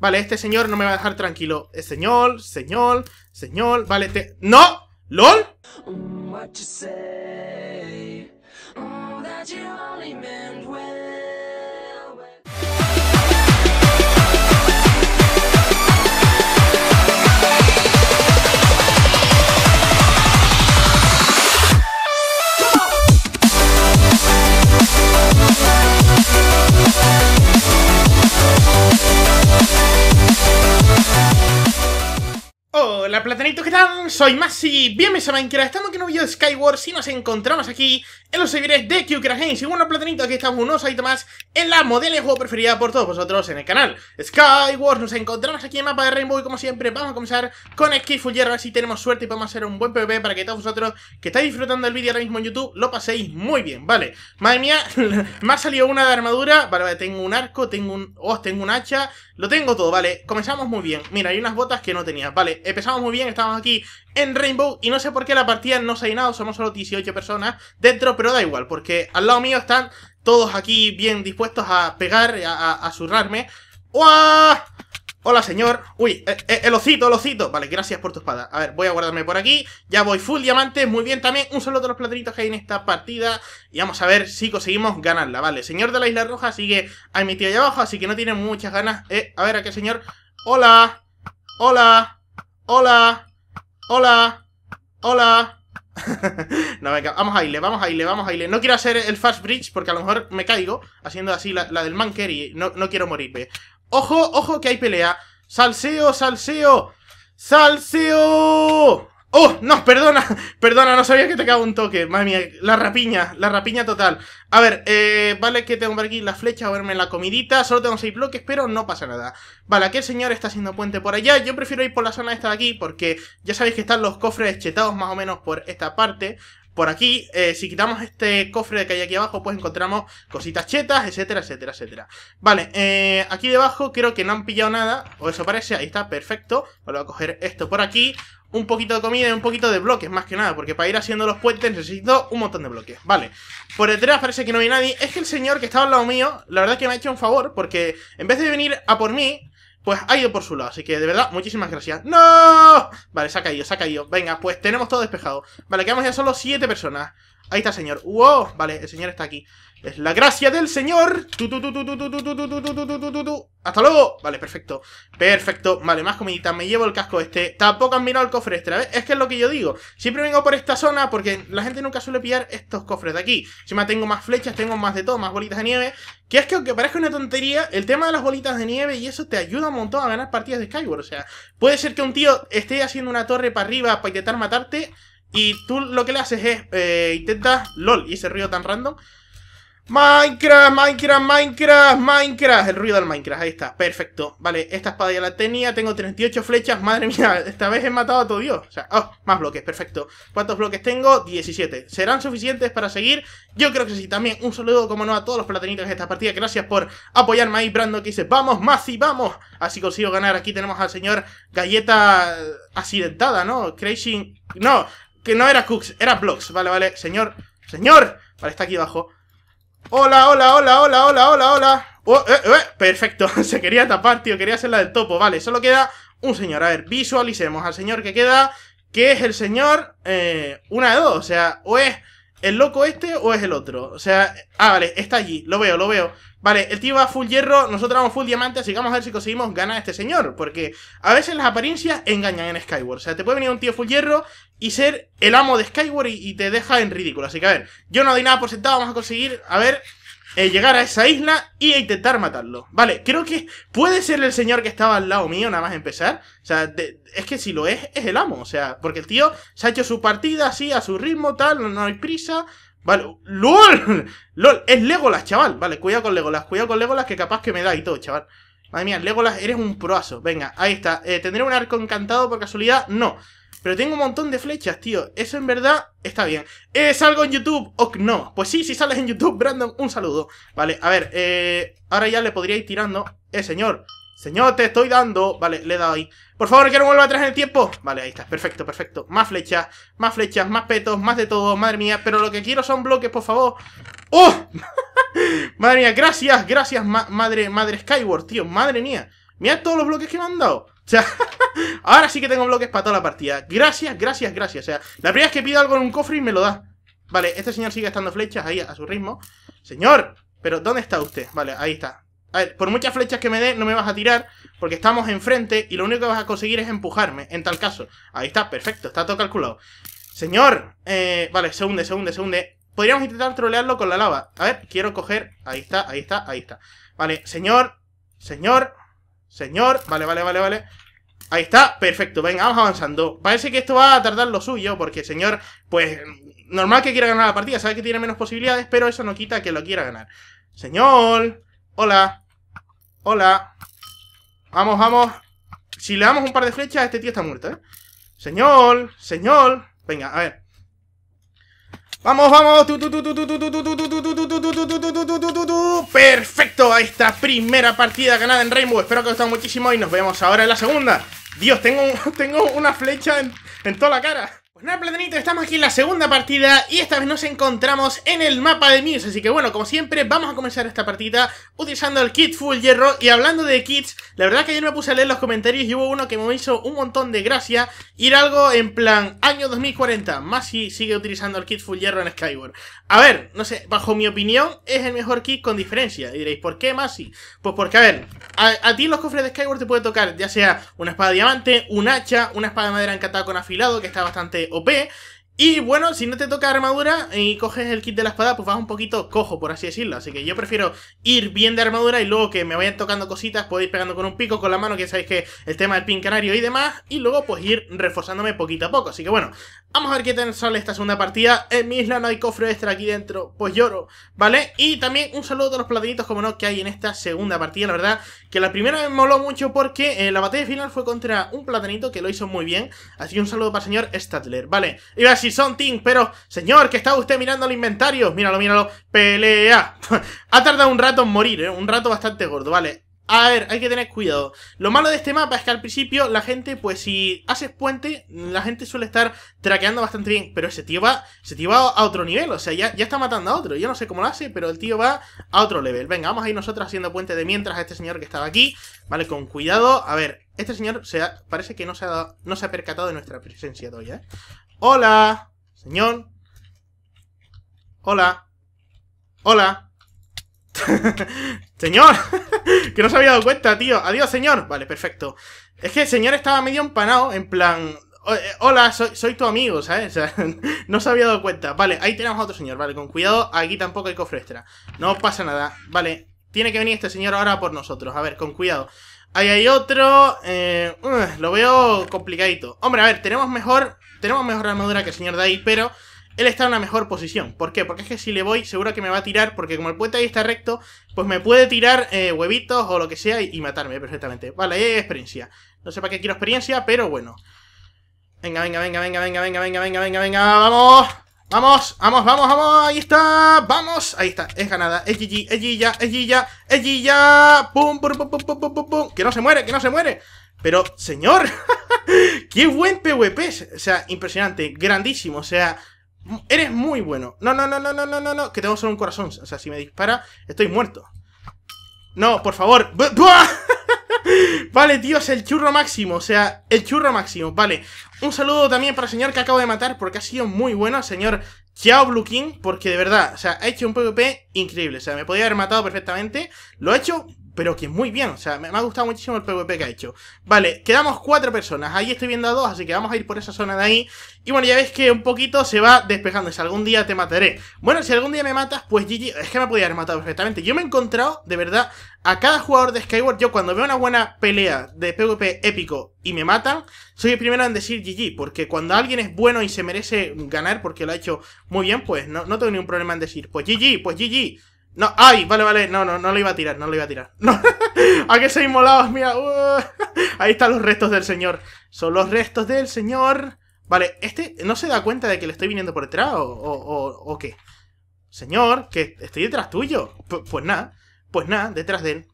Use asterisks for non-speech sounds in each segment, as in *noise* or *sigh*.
Vale, este señor no me va a dejar tranquilo. señor, señor, señor. Vale, te... ¡No! ¡LOL! Mm, Juanito ¿qué tal? Soy Masi, bienvenidos a Minecraft, estamos aquí en un video de Skyward y nos encontramos aquí en los seguidores de QCraft Games y bueno, platanito, aquí estamos unos y más en la modelo de juego preferida por todos vosotros en el canal Skyward, nos encontramos aquí en el mapa de Rainbow y como siempre vamos a comenzar con Ski Full si tenemos suerte y podemos hacer un buen PvP para que todos vosotros que estáis disfrutando El vídeo ahora mismo en YouTube lo paséis muy bien, vale Madre mía, *laughs* me ha salido una de armadura, vale, tengo un arco, tengo un... Oh, tengo un hacha, lo tengo todo, vale, comenzamos muy bien Mira, hay unas botas que no tenía, vale, empezamos muy bien, estábamos aquí en Rainbow y no sé por qué la partida no se ha llenado, somos solo 18 personas dentro, pero da igual, porque al lado mío están todos aquí bien dispuestos a pegar, a, a, Hola, señor. Uy, eh, eh, el osito, el osito. Vale, gracias por tu espada. A ver, voy a guardarme por aquí. Ya voy full diamante, Muy bien, también un solo de los platinitos que hay en esta partida. Y vamos a ver si conseguimos ganarla. Vale, señor de la Isla Roja sigue a mi tío allá abajo, así que no tiene muchas ganas. Eh, a ver, ¿qué señor. Hola. Hola. Hola. ¡Hola! ¡Hola! *laughs* no, venga, vamos a irle, vamos a irle, vamos a irle. No quiero hacer el fast bridge porque a lo mejor me caigo haciendo así la, del manker y no, no quiero morirme. ¡Ojo, ojo que hay pelea! ¡Salseo, salseo! ¡Salseo! ¡Oh! No, perdona, *laughs* perdona, no sabía que te cago un toque. Madre mía, la rapiña, la rapiña total. A ver, eh, vale que tengo por aquí la flecha, a verme la comidita. Solo tengo seis bloques, pero no pasa nada. Vale, aquel el señor está haciendo puente por allá. Yo prefiero ir por la zona esta de aquí, porque ya sabéis que están los cofres chetados más o menos por esta parte. Por aquí, eh, si quitamos este cofre que hay aquí abajo, pues encontramos cositas chetas, etcétera, etcétera, etcétera. Vale, eh, aquí debajo creo que no han pillado nada, o eso parece, ahí está, perfecto. voy a coger esto por aquí, un poquito de comida y un poquito de bloques, más que nada, porque para ir haciendo los puentes necesito un montón de bloques, vale. Por detrás parece que no hay nadie, es que el señor que estaba al lado mío, la verdad que me ha hecho un favor, porque en vez de venir a por mí, pues ha ido por su lado. Así que, de verdad, muchísimas gracias. ¡No! Vale, se ha caído, se ha caído. Venga, pues tenemos todo despejado. Vale, quedamos ya solo 7 personas. Ahí está el señor. ¡Wow! Vale, el señor está aquí. Es la gracia del señor. ¡Hasta luego! Vale, perfecto. Perfecto. Vale, más comidita. Me llevo el casco este. Tampoco han mirado el cofre este, ¿ves? Es que es lo que yo digo. Siempre vengo por esta zona porque la gente nunca suele pillar estos cofres de aquí. Encima tengo más flechas, tengo más de todo, más bolitas de nieve. Que es que aunque parezca una tontería, el tema de las bolitas de nieve y eso te ayuda un montón a ganar partidas de Skyward. O sea, puede ser que un tío esté haciendo una torre para arriba para intentar matarte y tú lo que le haces es, eh, intentas, lol, y ese ruido tan random. Minecraft, Minecraft, Minecraft, Minecraft. El ruido del Minecraft, ahí está, perfecto. Vale, esta espada ya la tenía, tengo 38 flechas, madre mía, *laughs* esta vez he matado a todo Dios. O sea, oh, más bloques, perfecto. ¿Cuántos bloques tengo? 17. ¿Serán suficientes para seguir? Yo creo que sí, también un saludo, como no, a todos los platanitos de esta partida. Gracias por apoyarme ahí, Brando, que dice, vamos, y vamos. Así consigo ganar. Aquí tenemos al señor Galleta eh, Accidentada, ¿no? Crazy... No, que no era Cooks, era Blocks. Vale, vale, señor, señor. Vale, está aquí abajo. Hola, hola, hola, hola, hola, hola, hola. Oh, eh, eh. eh perfecto, *laughs* se quería tapar, tío, quería hacer la del topo. Vale, solo queda un señor. A ver, visualicemos al señor que queda, que es el señor... Eh, una de dos, o sea, o es el loco este o es el otro. O sea, ah, vale, está allí, lo veo, lo veo. Vale, el tío va full hierro, nosotros vamos full diamante, así que vamos a ver si conseguimos ganar a este señor. Porque a veces las apariencias engañan en Skyward. O sea, te puede venir un tío full hierro y ser el amo de Skyward y, te deja en ridículo. Así que a ver, yo no doy nada por sentado, vamos a conseguir, a ver, eh, llegar a esa isla y intentar matarlo. Vale, creo que puede ser el señor que estaba al lado mío, nada más empezar. O sea, es que si lo es, es el amo. O sea, porque el tío se ha hecho su partida así, a su ritmo, tal, no, hay prisa. Vale, ¡lol! *laughs* ¡Lol! Es Legolas, chaval. Vale, cuidado con Legolas, cuidado con Legolas que capaz que me da y todo, chaval. Madre mía, Legolas, eres un proazo. Venga, ahí está. Eh, ¿Tendré un arco encantado por casualidad? No. Pero tengo un montón de flechas, tío. Eso en verdad está bien. Eh, ¿Salgo en YouTube o no? Pues sí, si sales en YouTube, Brandon, un saludo. Vale, a ver, eh, ahora ya le podría ir tirando. Eh, señor, Señor, te estoy dando. Vale, le he dado ahí. Por favor, quiero no vuelva atrás en el tiempo. Vale, ahí está. Perfecto, perfecto. Más flechas, más flechas, más petos, más de todo. Madre mía, pero lo que quiero son bloques, por favor. ¡Oh! *laughs* madre mía, gracias, gracias, madre, madre Skyward, tío. Madre mía. Mira todos los bloques que me han dado. O sea, *laughs* ahora sí que tengo bloques para toda la partida. Gracias, gracias, gracias. O sea, la primera vez que pido algo en un cofre y me lo da. Vale, este señor sigue estando flechas ahí a su ritmo. Señor, pero ¿dónde está usted? Vale, ahí está. A ver, por muchas flechas que me dé, no me vas a tirar porque estamos enfrente y lo único que vas a conseguir es empujarme, en tal caso. Ahí está, perfecto, está todo calculado. Señor, eh, vale, se hunde, se hunde, se hunde. Podríamos intentar trolearlo con la lava. A ver, quiero coger... Ahí está, ahí está, ahí está. Vale, señor, señor... Señor, vale, vale, vale, vale Ahí está, perfecto, venga, vamos avanzando Parece que esto va a tardar lo suyo Porque señor, pues, normal que quiera ganar la partida Sabe que tiene menos posibilidades, pero eso no quita que lo quiera ganar Señor, hola Hola Vamos, vamos Si le damos un par de flechas, este tío está muerto, ¿eh? Señor, señor Venga, a ver Vamos, vamos. Perfecto, Esta esta Primera partida ganada en Rainbow. Espero que os haya gustado muchísimo y nos vemos ahora en la segunda. Dios, tengo, tengo una flecha en, en toda la cara. Pues nada, estamos aquí en la segunda partida y esta vez nos encontramos en el mapa de Muse, así que bueno, como siempre, vamos a comenzar esta partida utilizando el kit full hierro y hablando de kits, la verdad que ayer me puse a leer los comentarios y hubo uno que me hizo un montón de gracia ir algo en plan año 2040, Masi sigue utilizando el kit full hierro en Skyward. A ver, no sé, bajo mi opinión, es el mejor kit con diferencia, diréis, ¿por qué Masi? Pues porque, a ver, a, ti en los cofres de Skyward te puede tocar ya sea una espada de diamante, un hacha, una espada de madera encantada con afilado, que está bastante o ou B, Y bueno, si no te toca armadura y coges el kit de la espada, pues vas un poquito cojo, por así decirlo. Así que yo prefiero ir bien de armadura y luego que me vayan tocando cositas, puedo ir pegando con un pico, con la mano, que sabéis que el tema del pin canario y demás, y luego pues ir reforzándome poquito a poco. Así que bueno, vamos a ver qué tal sale esta segunda partida. En mi isla no hay cofre extra aquí dentro, pues lloro, ¿vale? Y también un saludo a los platanitos, como no, que hay en esta segunda partida, la verdad, que la primera me moló mucho porque eh, la batalla final fue contra un platanito que lo hizo muy bien. Así que un saludo para el señor Statler, ¿vale? Y así son something, pero... Señor, que estaba usted mirando el inventario. Míralo, míralo. Pelea. *laughs* ha tardado un rato en morir, ¿eh? Un rato bastante gordo, vale. A ver, hay que tener cuidado. Lo malo de este mapa es que al principio la gente, pues si haces puente, la gente suele estar traqueando bastante bien. Pero ese tío va, ese tío va a otro nivel, o sea, ya, ya está matando a otro. Yo no sé cómo lo hace, pero el tío va a otro level. Venga, vamos a ir nosotros haciendo puente de mientras a este señor que estaba aquí. Vale, con cuidado. A ver, este señor se parece que no se, ha, no se ha percatado de nuestra presencia todavía. ¿eh? Hola, señor. Hola. Hola. *laughs* señor. *laughs* que no se había dado cuenta, tío. Adiós, señor. Vale, perfecto. Es que el señor estaba medio empanado, en plan... Eh, hola, soy, tu amigo, ¿sabes? O sea, *laughs* no se había dado cuenta. Vale, ahí tenemos a otro señor. Vale, con cuidado. Aquí tampoco hay cofre extra. No pasa nada. Vale, tiene que venir este señor ahora por nosotros. A ver, con cuidado. Ahí hay otro. Eh, uh, lo veo complicadito. Hombre, a ver, tenemos mejor tenemos mejor armadura que el señor de ahí, pero él está en una mejor posición. ¿Por qué? Porque es que si le voy, seguro que me va a tirar, porque como el puente ahí está recto, pues me puede tirar eh, huevitos o lo que sea y, matarme perfectamente. Vale, ahí experiencia. No sé para qué quiero experiencia, pero bueno. Venga, venga, venga, venga, venga, venga, venga, venga, venga, venga, vamos. Vamos, vamos, vamos, vamos, ahí está, vamos, ahí está, es ganada, es GG, es ya, es ya es pum, pum, pum, pum, pum, pum, pum, que no se muere, que no se muere, pero, señor, *laughs* Qué buen PvP, o sea, impresionante, grandísimo, o sea, eres muy bueno. No, no, no, no, no, no, no, no, que tengo solo un corazón, o sea, si me dispara, estoy muerto. No, por favor. *laughs* Vale, tío, es el churro máximo, o sea, el churro máximo, vale. Un saludo también para el señor que acabo de matar, porque ha sido muy bueno, señor Chao Blue King, porque de verdad, o sea, ha hecho un PvP increíble, o sea, me podía haber matado perfectamente, lo ha hecho pero que muy bien, o sea, me, ha gustado muchísimo el PvP que ha hecho. Vale, quedamos cuatro personas, ahí estoy viendo a dos, así que vamos a ir por esa zona de ahí. Y bueno, ya ves que un poquito se va despejando, si algún día te mataré. Bueno, si algún día me matas, pues GG, es que me podía haber matado perfectamente. Yo me he encontrado, de verdad, a cada jugador de Skyward, yo cuando veo una buena pelea de PvP épico y me matan, soy el primero en decir GG, porque cuando alguien es bueno y se merece ganar porque lo ha hecho muy bien, pues no, no tengo ningún problema en decir, pues GG, pues GG. No, ay, vale, vale, no, no, no lo iba a tirar, no lo iba a tirar. No. *laughs* ¿A qué se molados, Mira, uh. ahí están los restos del señor. Son los restos del señor. Vale, ¿este no se da cuenta de que le estoy viniendo por detrás o, qué? Señor, que estoy detrás tuyo. pues nada, pues nada, detrás de él.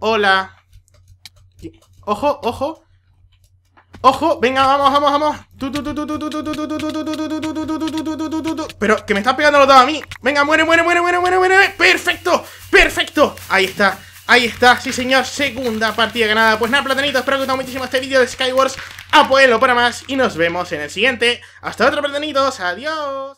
Hola. Ojo, ojo, ¡Ojo! ¡Venga, vamos, vamos, vamos! Pero que me está pegando los dos a mí. ¡Venga, muere, muere, muere, muere, muere, muere! ¡Perfecto! ¡Perfecto! Ahí está. Ahí está, sí señor, segunda partida ganada. Pues nada, platanitos, espero que os haya gustado muchísimo este vídeo de Skywars. Apóyenlo para más y nos vemos en el siguiente. Hasta otro, platanitos. Adiós.